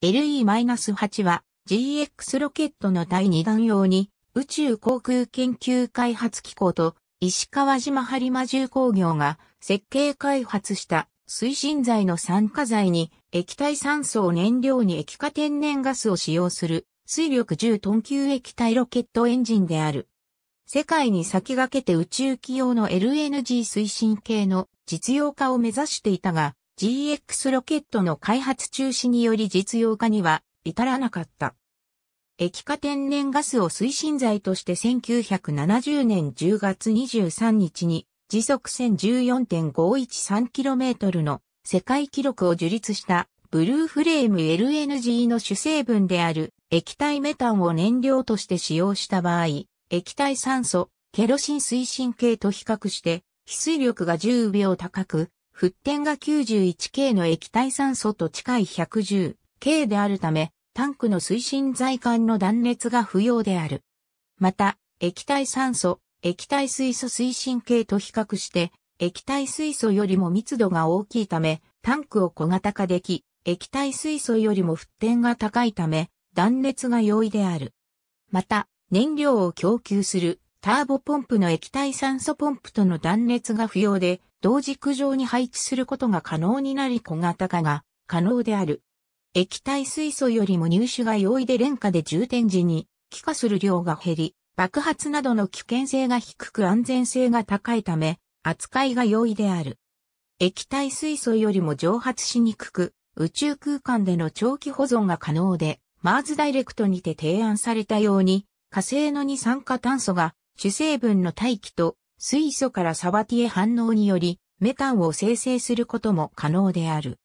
LE-8 は GX ロケットの第2弾用に宇宙航空研究開発機構と石川島播磨重工業が設計開発した推進剤の酸化剤に液体酸素を燃料に液化天然ガスを使用する水力10トン級液体ロケットエンジンである。世界に先駆けて宇宙機用の LNG 推進系の実用化を目指していたが、GX ロケットの開発中止により実用化には至らなかった。液化天然ガスを推進剤として1970年10月23日に時速 1014.513km の世界記録を樹立したブルーフレーム LNG の主成分である液体メタンを燃料として使用した場合、液体酸素、ケロシン推進系と比較して、非水力が10秒高く、沸点が 91K の液体酸素と近い 110K であるため、タンクの推進材管の断熱が不要である。また、液体酸素、液体水素推進系と比較して、液体水素よりも密度が大きいため、タンクを小型化でき、液体水素よりも沸点が高いため、断熱が容易である。また、燃料を供給するターボポンプの液体酸素ポンプとの断熱が不要で、同軸上に配置することが可能になり小型化が可能である。液体水素よりも入手が容易で廉価で充填時に気化する量が減り、爆発などの危険性が低く安全性が高いため、扱いが容易である。液体水素よりも蒸発しにくく、宇宙空間での長期保存が可能で、マーズダイレクトにて提案されたように、火星の二酸化炭素が主成分の大気と水素からサバティエ反応によりメタンを生成することも可能である。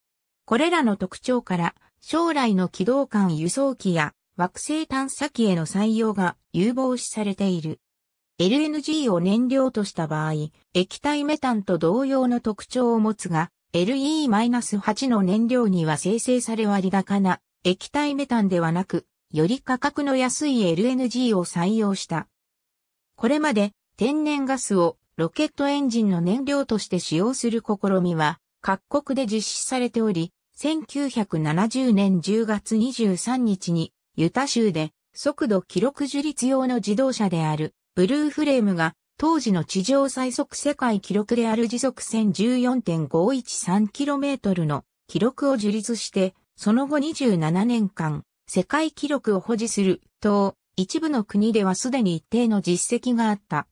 これらの特徴から将来の軌道間輸送機や惑星探査機への採用が有望視されている。LNG を燃料とした場合、液体メタンと同様の特徴を持つが、LE-8 の燃料には生成され割高な液体メタンではなく、より価格の安い LNG を採用した。これまで天然ガスをロケットエンジンの燃料として使用する試みは各国で実施されており、1970年10月23日にユタ州で速度記録樹立用の自動車であるブルーフレームが当時の地上最速世界記録である時速 1014.513km の記録を樹立して、その後27年間、世界記録を保持すると、一部の国ではすでに一定の実績があった。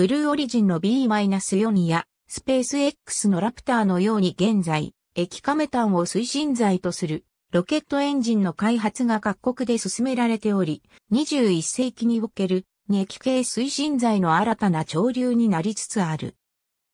ブルーオリジンの B-4 や、スペース X のラプターのように現在、液化メタンを推進剤とするロケットエンジンの開発が各国で進められており、21世紀における液系推進剤の新たな潮流になりつつある。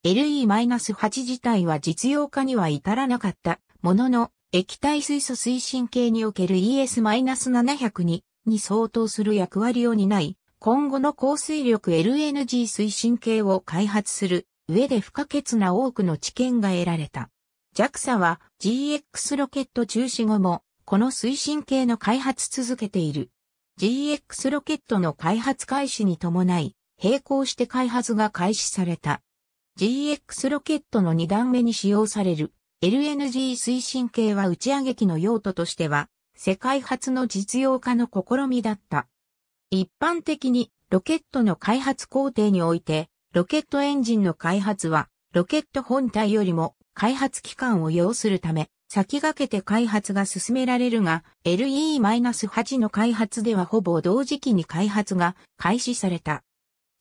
LE-8 自体は実用化には至らなかったものの、液体水素推進系における ES-702 に相当する役割を担い、今後の降水力 LNG 推進系を開発する上で不可欠な多くの知見が得られた。JAXA は GX ロケット中止後もこの推進系の開発続けている。GX ロケットの開発開始に伴い、並行して開発が開始された。GX ロケットの2段目に使用される LNG 推進系は打ち上げ機の用途としては世界初の実用化の試みだった。一般的にロケットの開発工程において、ロケットエンジンの開発は、ロケット本体よりも開発期間を要するため、先駆けて開発が進められるが、LE-8 の開発ではほぼ同時期に開発が開始された。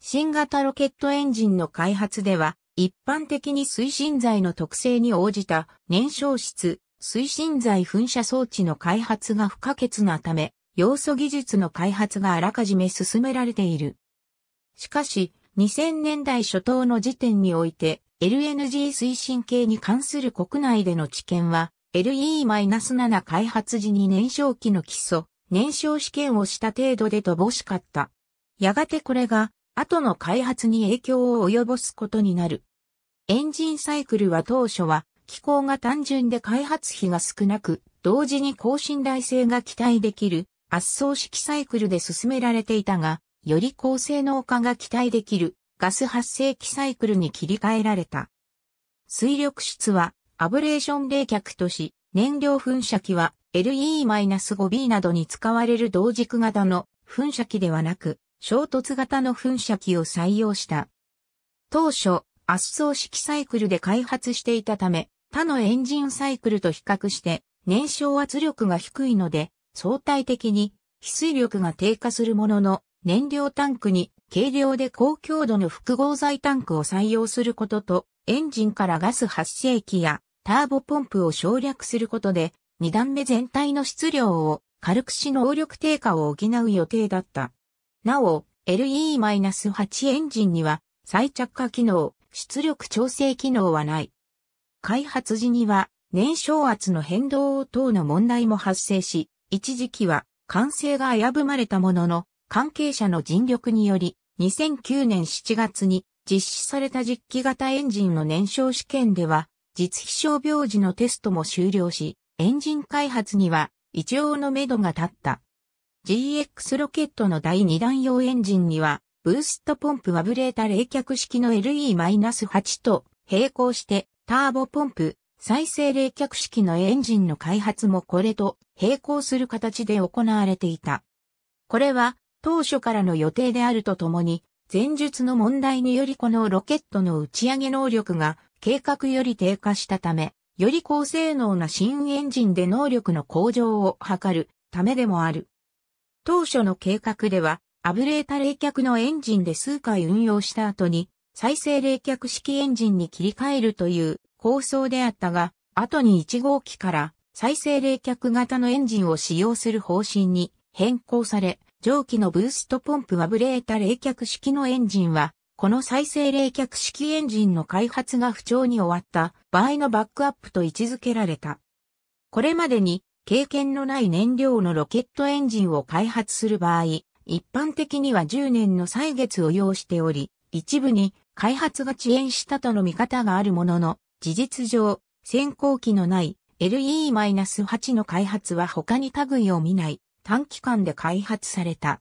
新型ロケットエンジンの開発では、一般的に推進剤の特性に応じた燃焼室、推進剤噴射装置の開発が不可欠なため、要素技術の開発があらかじめ進められている。しかし、2000年代初頭の時点において、LNG 推進系に関する国内での知見は、LE-7 開発時に燃焼機の基礎、燃焼試験をした程度で乏しかった。やがてこれが、後の開発に影響を及ぼすことになる。エンジンサイクルは当初は、機構が単純で開発費が少なく、同時に高信頼性が期待できる圧送式サイクルで進められていたが、より高性能化が期待できるガス発生器サイクルに切り替えられた。水力室はアブレーション冷却とし、燃料噴射器は LE-5B などに使われる同軸型の噴射器ではなく、衝突型の噴射器を採用した。当初、圧送式サイクルで開発していたため、他のエンジンサイクルと比較して、燃焼圧力が低いので、相対的に翡翠力が低下するものの、燃料タンクに軽量で高強度の複合材タンクを採用することと、エンジンからガス発生器やターボポンプを省略することで、2段目全体の質量を軽くし能力低下を補う予定だった。なお、LE-8 エンジンには再着火機能、出力調整機能はない。開発時には燃焼圧の変動等の問題も発生し、一時期は完成が危ぶまれたものの、関係者の尽力により、2009年7月に実施された実機型エンジンの燃焼試験では、実飛傷病時のテストも終了し、エンジン開発には一応の目処が立った。GX ロケットの第2弾用エンジンには、ブーストポンプはブレータ冷却式の LE-8 と並行して、ターボポンプ、再生冷却式のエンジンの開発もこれと並行する形で行われていた。これは当初からの予定であるとともに、前述の問題によりこのロケットの打ち上げ能力が計画より低下したため、より高性能な新エンジンで能力の向上を図るためでもある。当初の計画では、アブレータ冷却のエンジンで数回運用した後に、再生冷却式エンジンに切り替えるという構想であったが、後に1号機から再生冷却型のエンジンを使用する方針に変更され、蒸気のブーストポンプはブレータ冷却式のエンジンは、この再生冷却式エンジンの開発が不調に終わった場合のバックアップと位置づけられた。これまでに経験のない燃料のロケットエンジンを開発する場合、一般的には10年の歳月を要しており、一部に開発が遅延したとの見方があるものの、事実上、先行機のない LE-8 の開発は他に類を見ない短期間で開発された。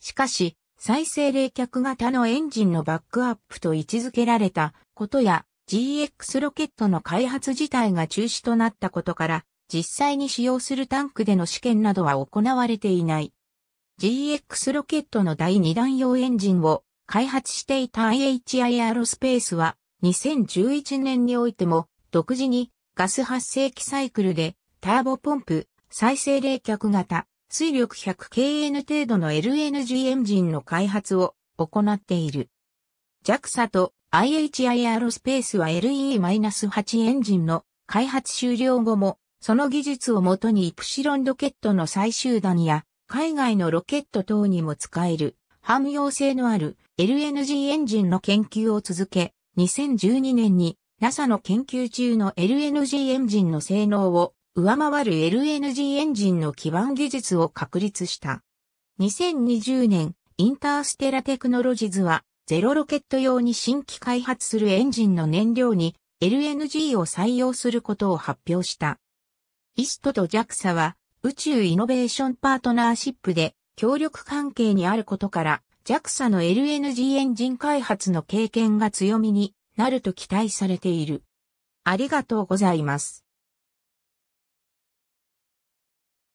しかし、再生冷却型のエンジンのバックアップと位置づけられたことや GX ロケットの開発自体が中止となったことから、実際に使用するタンクでの試験などは行われていない。GX ロケットの第2弾用エンジンを開発していた IHI アロスペースは2011年においても独自にガス発生器サイクルでターボポンプ、再生冷却型、水力 100kN 程度の LNG エンジンの開発を行っている。JAXA と IHI アロスペースは LE-8 エンジンの開発終了後も、その技術をもとにイプシロンロケットの最終弾や、海外のロケット等にも使える汎用性のある LNG エンジンの研究を続け、2012年に NASA の研究中の LNG エンジンの性能を上回る LNG エンジンの基盤技術を確立した。2020年、インターステラテクノロジズは、ゼロロケット用に新規開発するエンジンの燃料に LNG を採用することを発表した。イストと JAXA は、宇宙イノベーションパートナーシップで協力関係にあることから、JAXA の LNG エンジン開発の経験が強みになると期待されている。ありがとうございます。